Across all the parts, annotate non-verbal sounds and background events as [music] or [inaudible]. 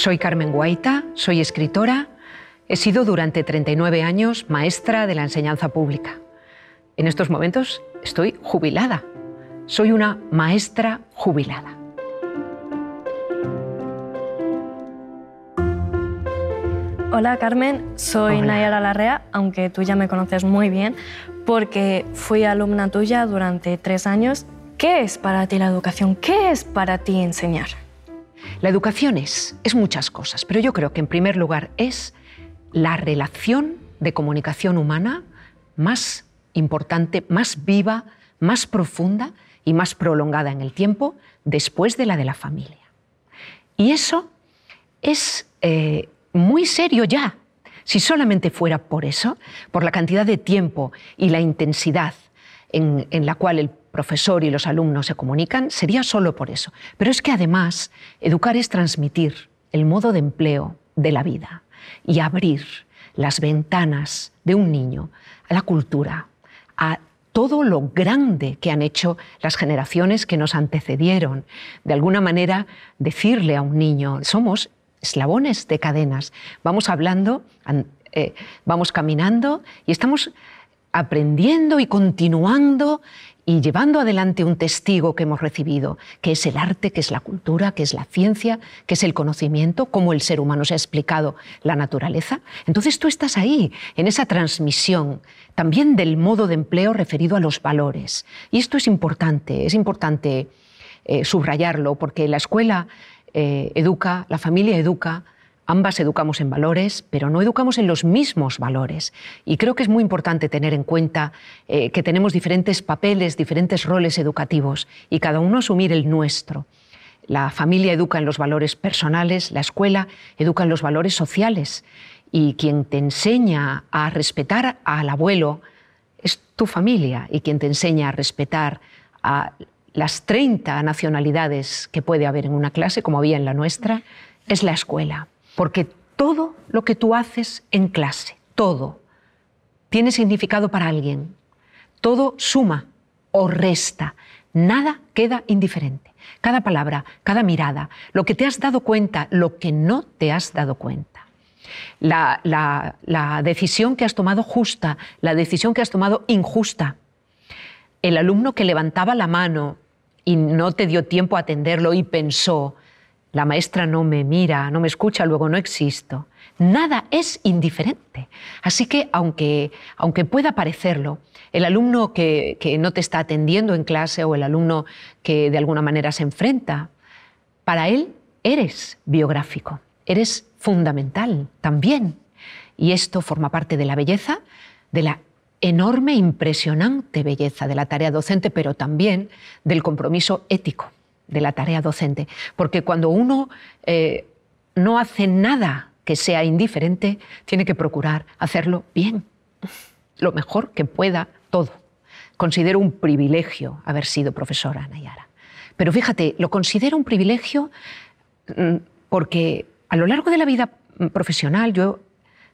Soy Carmen Guaita, soy escritora, he sido durante 39 años maestra de la enseñanza pública. En estos momentos estoy jubilada, soy una maestra jubilada. Hola Carmen, soy Nayara Larrea, aunque tú ya me conoces muy bien, porque fui alumna tuya durante tres años. ¿Qué es para ti la educación? ¿Qué es para ti enseñar? La educación es, muchas cosas, pero yo creo que en primer lugar es la relación de comunicación humana más importante, más viva, más profunda y más prolongada en el tiempo después de la de la familia. Y eso es eh, muy serio ya. Si solamente fuera por eso, por la cantidad de tiempo y la intensidad en, la cual el profesor y los alumnos se comunican, sería solo por eso. Pero es que además educar es transmitir el modo de empleo de la vida y abrir las ventanas de un niño a la cultura, a todo lo grande que han hecho las generaciones que nos antecedieron. De alguna manera, decirle a un niño, somos eslabones de cadenas, vamos hablando, eh, vamos caminando y estamos aprendiendo y continuando y llevando adelante un testigo que hemos recibido, que es el arte, que es la cultura, que es la ciencia, que es el conocimiento, cómo el ser humano se ha explicado la naturaleza. Entonces tú estás ahí, en esa transmisión, también del modo de empleo referido a los valores. Y esto es importante, es importante eh, subrayarlo, porque la escuela eh, educa, la familia educa, Ambas educamos en valores, pero no educamos en los mismos valores. Y creo que es muy importante tener en cuenta eh, que tenemos diferentes papeles, diferentes roles educativos y cada uno asumir el nuestro. La familia educa en los valores personales, la escuela educa en los valores sociales y quien te enseña a respetar al abuelo es tu familia y quien te enseña a respetar a las 30 nacionalidades que puede haber en una clase, como había en la nuestra, es la escuela porque todo lo que tú haces en clase, todo, tiene significado para alguien. Todo suma o resta. Nada queda indiferente. Cada palabra, cada mirada, lo que te has dado cuenta, lo que no te has dado cuenta. La, la decisión que has tomado justa, la decisión que has tomado injusta. El alumno que levantaba la mano y no te dio tiempo a atenderlo y pensó, la maestra no me mira, no me escucha, luego no existo. Nada es indiferente. Así que, aunque, aunque pueda parecerlo, el alumno que no te está atendiendo en clase o el alumno que de alguna manera se enfrenta, para él eres biográfico, eres fundamental también. Y esto forma parte de la belleza, de la enorme, impresionante belleza de la tarea docente, pero también del compromiso ético de la tarea docente, porque cuando uno eh, no hace nada que sea indiferente, tiene que procurar hacerlo bien, lo mejor que pueda todo. Considero un privilegio haber sido profesora, Nayara. Pero fíjate, lo considero un privilegio mm, porque a lo largo de la vida mm, profesional yo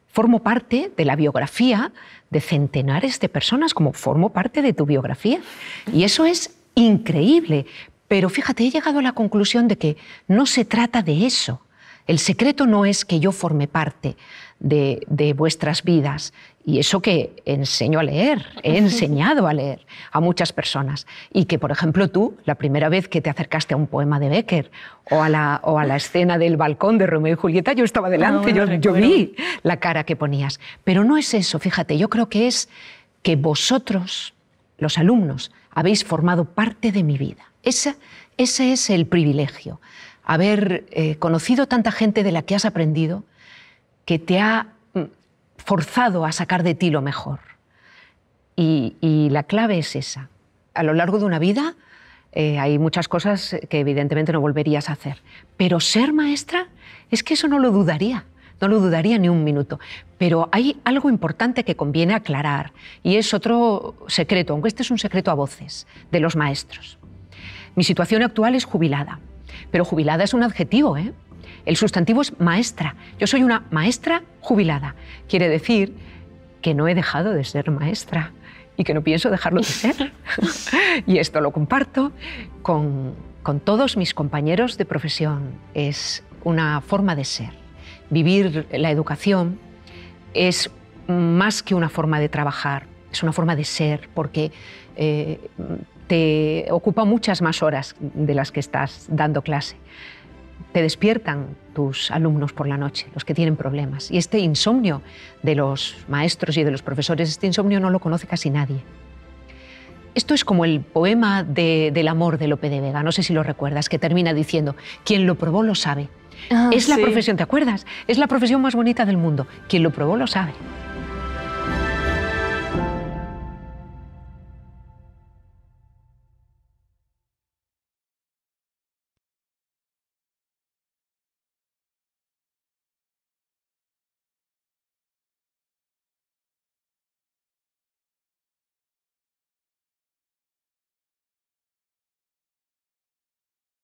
formo parte de la biografía de centenares de personas, como formo parte de tu biografía. Y eso es increíble, pero fíjate, he llegado a la conclusión de que no se trata de eso. El secreto no es que yo forme parte de, vuestras vidas, y eso que enseño a leer, he [laughs] enseñado a leer a muchas personas, y que, por ejemplo, tú, la primera vez que te acercaste a un poema de Becker o a la, o la escena del balcón de Romeo y Julieta, yo estaba delante, yo vi la cara que ponías. Pero no es eso, fíjate, yo creo que es que vosotros, los alumnos, habéis formado parte de mi vida esa, ese es el privilegio, haber eh, conocido tanta gente de la que has aprendido, que te ha mm, forzado a sacar de ti lo mejor. Y, la clave es esa. A lo largo de una vida eh, hay muchas cosas que evidentemente no volverías a hacer, pero ser maestra es que eso no lo dudaría. No lo dudaría ni un minuto. Pero hay algo importante que conviene aclarar y es otro secreto, aunque este es un secreto a voces, de los maestros. Mi situación actual es jubilada, pero jubilada es un adjetivo, ¿eh? El sustantivo es maestra. Yo soy una maestra jubilada. Quiere decir que no he dejado de ser maestra y que no pienso dejarlo de ser. [laughs] [laughs] y esto lo comparto con, todos mis compañeros de profesión. Es una forma de ser. Vivir la educación es más que una forma de trabajar, es una forma de ser, porque eh, te ocupa muchas más horas de las que estás dando clase. Te despiertan tus alumnos por la noche, los que tienen problemas. Y este insomnio de los maestros y de los profesores, este insomnio no lo conoce casi nadie. Esto es como el poema del amor de Lope de Vega, no sé si lo recuerdas, que termina diciendo, quien lo probó lo sabe. Ah, es la profesión, ¿te acuerdas? Es la profesión más bonita del mundo. Quien lo probó lo sabe.